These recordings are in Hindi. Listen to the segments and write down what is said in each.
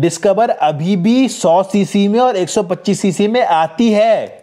डिस्कवर अभी भी 100 सीसी में और 125 सीसी में आती है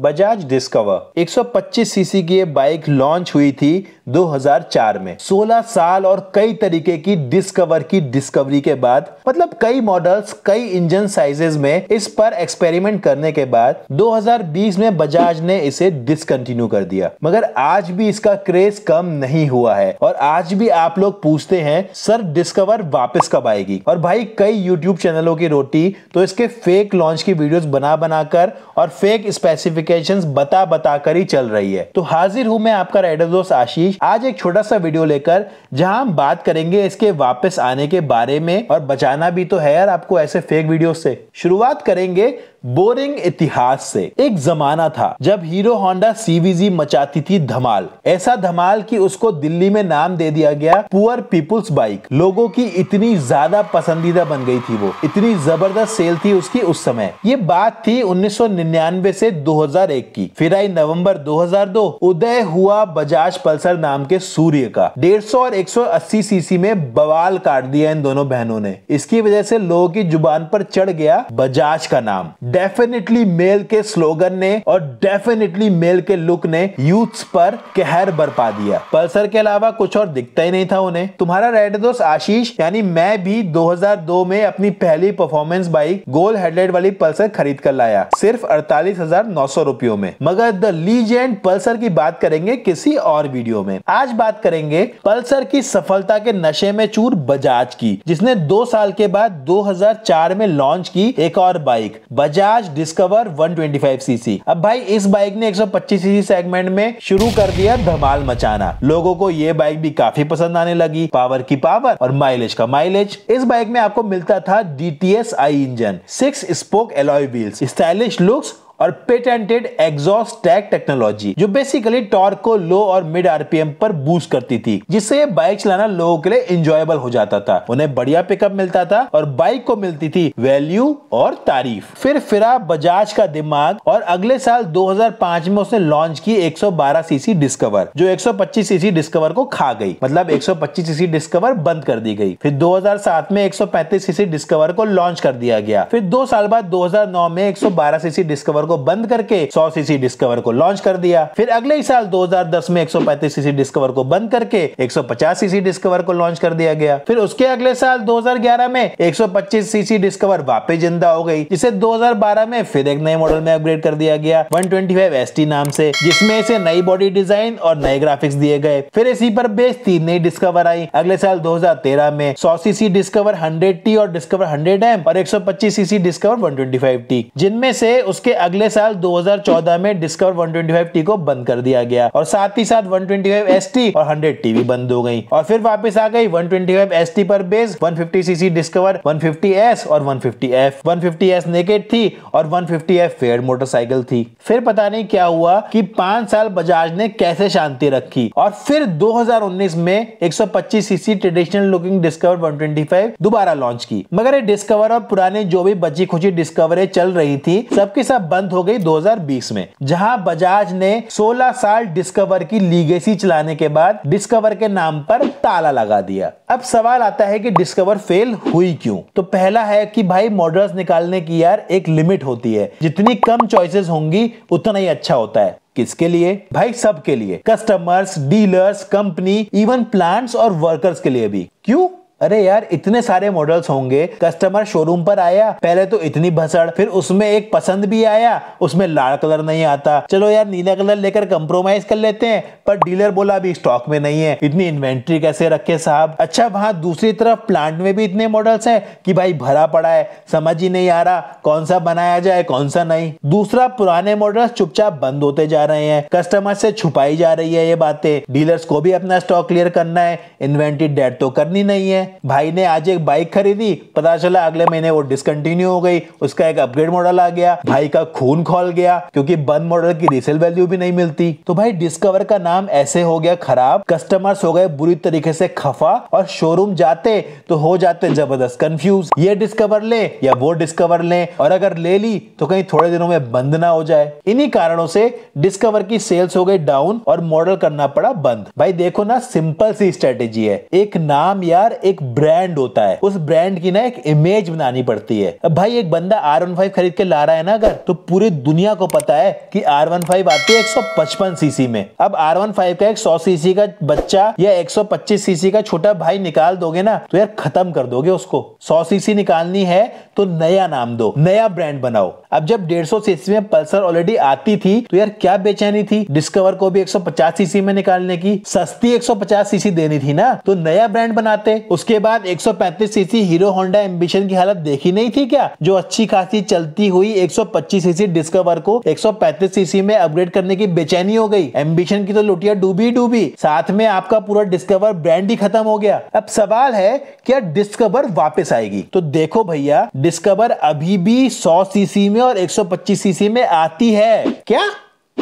बजाज डिस्कवर 125 सीसी की ये बाइक लॉन्च हुई थी 2004 में 16 साल और कई तरीके की डिस्कवर की डिस्कवरी के बाद मतलब कई मॉडल्स कई इंजन साइजेस में इस पर एक्सपेरिमेंट करने के बाद 2020 में बजाज ने इसे डिसकंटिन्यू कर दिया मगर आज भी इसका क्रेज कम नहीं हुआ है और आज भी आप लोग पूछते हैं सर डिस्कवर वापस कब आएगी और भाई कई यूट्यूब चैनलों की रोटी तो इसके फेक लॉन्च की वीडियोस बना बनाकर और फेक स्पेसिफिक नोटिफिकेशन बता बता कर ही चल रही है तो हाजिर हूँ मैं आपका राइडर दोस्त आशीष आज एक छोटा सा वीडियो लेकर जहाँ हम बात करेंगे इसके वापस आने के बारे में और बचाना भी तो है यार आपको ऐसे फेक वीडियो से शुरुआत करेंगे बोरिंग इतिहास से एक जमाना था जब हीरो होंडा सीवीजी मचाती थी धमाल ऐसा धमाल कि उसको दिल्ली में नाम दे दिया गया पुअर पीपुल्स बाइक लोगों की इतनी ज्यादा पसंदीदा बन गई थी वो इतनी जबरदस्त सेल थी उसकी उस समय ये बात थी 1999 से 2001 की फिर आई नवंबर 2002 उदय हुआ बजाज पल्सर नाम के सूर्य का डेढ़ सौ और अस्सी सीसी में बवाल काट दिया इन दोनों बहनों ने इसकी वजह से लोगों की जुबान पर चढ़ गया बजाज का नाम डेफिनेटली मेल के स्लोगन ने और डेफिनेटली मेल के लुक ने यूथ्स पर कहर बरपा दिया पल्सर के अलावा कुछ और दिखता ही नहीं था उन्हें तुम्हारा रेड दोस्त आशीष यानी मैं भी 2002 में अपनी पहली परफॉर्मेंस बाइक गोल हेडलाइट वाली पल्सर खरीद कर लाया सिर्फ अड़तालीस हजार नौ सौ रुपयों में मगर द लीजेंड पल्सर की बात करेंगे किसी और वीडियो में आज बात करेंगे पल्सर की सफलता के नशे में चूर बजाज की जिसने दो साल के बाद 2004 में लॉन्च की एक और bike Bajaj Bajaj Discover 125 CC अब भाई इस बाइक ने 125 सीसी सेगमेंट में शुरू कर दिया धमाल मचाना लोगों को ये बाइक भी काफी पसंद आने लगी पावर की पावर और माइलेज का माइलेज इस बाइक में आपको मिलता था D T I engine six spoke alloy wheels stylish looks और पेटेंटेड एग्जॉस्ट टैग टेक्नोलॉजी जो बेसिकली टॉर्क को लो और मिड आरपीएम पर बूस्ट करती थी जिससे ये बाइक चलाना लोगों के लिए इंजॉयबल हो जाता था उन्हें बढ़िया पिकअप मिलता था और बाइक को मिलती थी वैल्यू और तारीफ फिर फिरा बजाज का दिमाग और अगले साल 2005 में उसने लॉन्च की 112 सीसी डिस्कवर जो 125 सीसी डिस्कवर को खा गई मतलब 125 सीसी डिस्कवर बंद कर दी गई फिर 2007 में 135 सीसी डिस्कवर को लॉन्च कर दिया गया फिर दो साल बाद 2009 में 112 सीसी डिस्कवर डिस्कवर को बंद करके सौ सीसी डिस्कवर को लॉन्च कर दिया फिर अगले ही साल 2010 में 135 सीसी डिस्कवर को बंद करके 150 सीसी डिस्कवर को लॉन्च कर दिया गया फिर उसके अगले साल 2011 में 125 सीसी डिस्कवर वापस जिंदा हो गई जिसे 2012 में फिर एक नए मॉडल में अपग्रेड कर दिया गया 125 ट्वेंटी नाम से जिसमें इसे नई बॉडी डिजाइन और नए ग्राफिक्स दिए गए फिर इसी पर बेस तीन नई डिस्कवर आई अगले साल 2013 में 100 सीसी डिस्कवर 100 टी और डिस्कवर 100 एम और 125 सीसी डिस्कवर 125 टी जिनमें से उसके अगले साल 2014 में डिस्कवर 125T को बंद कर दिया गया और साथ ही साथ 125ST और 100T भी बंद हो गई और फिर वापस आ गई 125ST पर बेस 150cc डिस्कवर 150S और 150F 150S नेकेड थी और 150F फेयर मोटरसाइकिल थी फिर पता नहीं क्या हुआ कि पांच साल बजाज ने कैसे शांति रखी और फिर 2019 में 125 सीसी ट्रेडिशनल लुकिंग डिस्कवर 125 दोबारा लॉन्च की मगर ये डिस्कवर और पुराने जो भी बची खुची डिस्कवरें चल रही थी सबके सब बंद बंद हो गई 2020 में जहां बजाज ने 16 साल डिस्कवर की लीगेसी चलाने के बाद डिस्कवर के नाम पर ताला लगा दिया अब सवाल आता है कि डिस्कवर फेल हुई क्यों तो पहला है कि भाई मॉडल्स निकालने की यार एक लिमिट होती है जितनी कम चॉइसेस होंगी उतना ही अच्छा होता है किसके लिए भाई सबके लिए customers dealers company even plants और वर्कर्स के लिए भी क्यों अरे यार इतने सारे मॉडल्स होंगे कस्टमर शोरूम पर आया पहले तो इतनी भसड़ फिर उसमें एक पसंद भी आया उसमें लाल कलर नहीं आता चलो यार नीला कलर लेकर कम्प्रोमाइज कर लेते हैं पर डीलर बोला अभी स्टॉक में नहीं है इतनी इन्वेंट्री कैसे रखे साहब अच्छा वहां दूसरी तरफ प्लांट में भी इतने मॉडल्स है कि भाई भरा पड़ा है समझ ही नहीं आ रहा कौन सा बनाया जाए कौन सा नहीं दूसरा पुराने मॉडल्स चुपचाप बंद होते जा रहे हैं कस्टमर से छुपाई जा रही है ये बातें डीलर्स को भी अपना स्टॉक क्लियर करना है इन्वेंट्री डेड तो करनी नहीं है भाई ने आज एक बाइक खरीदी पता चला अगले महीने वो डिसकंटिन्यू हो गई उसका एक अपग्रेड मॉडल आ गया भाई का खून खोल गया क्योंकि बंद मॉडल की रिसेल वैल्यू भी नहीं मिलती तो भाई डिस्कवर का नाम ऐसे हो गया खराब कस्टमर्स हो गए बुरी तरीके से खफा और शोरूम जाते तो हो जाते जबरदस्त कंफ्यूज ये डिस्कवर ले या वो डिस्कवर ले और अगर ले ली तो कहीं थोड़े दिनों में बंद ना हो जाए इन्हीं कारणों से डिस्कवर की सेल्स हो गई डाउन और मॉडल करना पड़ा बंद भाई देखो ना सिंपल सी स्ट्रेटेजी है एक नाम यार एक ब्रांड होता है उस ब्रांड की ना एक इमेज बनानी पड़ती है अब भाई एक बंदा आर वन फाइव खरीद के ला रहा है ना अगर तो पूरी दुनिया को पता है कि आर वन फाइव आती है एक सौ पचपन सीसी में अब आर वन फाइव का एक सौ सीसी का बच्चा या एक सौ पच्चीस सीसी का छोटा भाई निकाल दोगे ना तो यार खत्म कर दोगे उसको सौ सीसी निकालनी है तो नया नाम दो नया ब्रांड बनाओ अब जब डेढ़ सौ सीसी में पल्सर ऑलरेडी आती थी तो यार क्या बेचैनी थी डिस्कवर को भी एक सौ पचास सीसी में निकालने की सस्ती एक सौ पचास सीसी देनी थी ना तो नया ब्रांड बनाते उसके बाद एक सौ पैंतीस सीसी हीरो होंडा एम्बिशन की हालत देखी नहीं थी क्या जो अच्छी खासी चलती हुई एक सौ पच्चीस सीसी डिस्कवर को एक सौ पैंतीस सीसी में अपग्रेड करने की बेचैनी हो गई एम्बिशन की तो लुटिया डूबी डूबी साथ में आपका पूरा डिस्कवर ब्रांड ही खत्म हो गया अब सवाल है क्या डिस्कवर वापस आएगी तो देखो भैया डिस्कवर अभी भी सौ सीसी में में और 125 सीसी में आती है क्या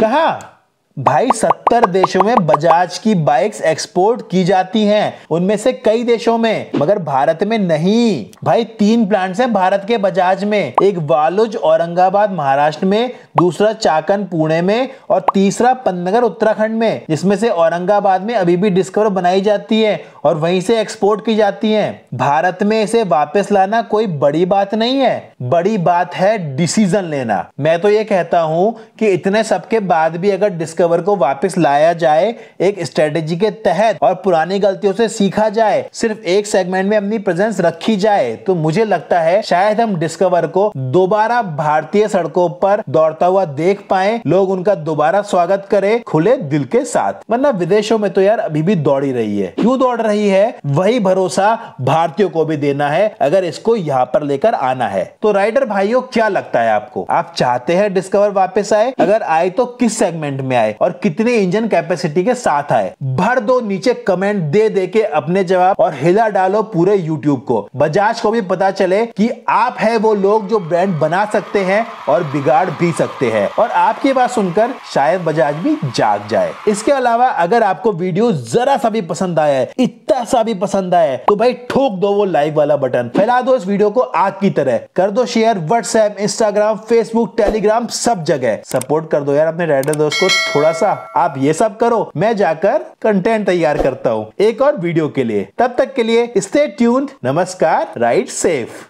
कहा भाई सत्तर देशों में बजाज की बाइक्स एक्सपोर्ट की जाती हैं उनमें से कई देशों में मगर भारत में नहीं भाई तीन प्लांट्स हैं भारत के बजाज में एक वालुज औरंगाबाद महाराष्ट्र में दूसरा चाकन पुणे में और तीसरा पन्नगर उत्तराखंड में जिसमें से औरंगाबाद में अभी भी डिस्कवर बनाई जाती है और वहीं से एक्सपोर्ट की जाती है भारत में इसे वापस लाना कोई बड़ी बात नहीं है बड़ी बात है डिसीजन लेना मैं तो ये कहता हूँ कि इतने सबके बाद भी अगर डिस्कवर कवर को वापस लाया जाए एक स्ट्रेटेजी के तहत और पुरानी गलतियों से सीखा जाए सिर्फ एक सेगमेंट में अपनी प्रेजेंस रखी जाए तो मुझे लगता है शायद हम डिस्कवर को दोबारा भारतीय सड़कों पर दौड़ता हुआ देख पाए लोग उनका दोबारा स्वागत करे खुले दिल के साथ मतलब विदेशों में तो यार अभी भी दौड़ी रही है क्यों दौड़ रही है वही भरोसा भारतीयों को भी देना है अगर इसको यहाँ पर लेकर आना है तो राइडर भाइयों क्या लगता है आपको आप चाहते हैं डिस्कवर वापस आए अगर आए तो किस सेगमेंट में आए आए और कितने इंजन कैपेसिटी के साथ आए भर दो नीचे कमेंट दे दे के अपने जवाब और हिला डालो पूरे यूट्यूब को बजाज को भी पता चले कि आप है वो लोग जो ब्रांड बना सकते हैं और बिगाड़ भी सकते हैं और आपकी बात सुनकर शायद बजाज भी जाग जाए इसके अलावा अगर आपको वीडियो जरा सा भी पसंद आया है इतना सा भी पसंद आया है तो भाई ठोक दो वो लाइक वाला बटन फैला दो इस वीडियो को आग की तरह कर दो share WhatsApp Instagram Facebook Telegram सब जगह सपोर्ट कर दो यार अपने राइडर दोस्त को थोड़ा सा आप ये सब करो मैं जाकर कंटेंट तैयार करता हूँ एक और वीडियो के लिए तब तक के लिए स्टे ट्यून्ड नमस्कार राइट सेफ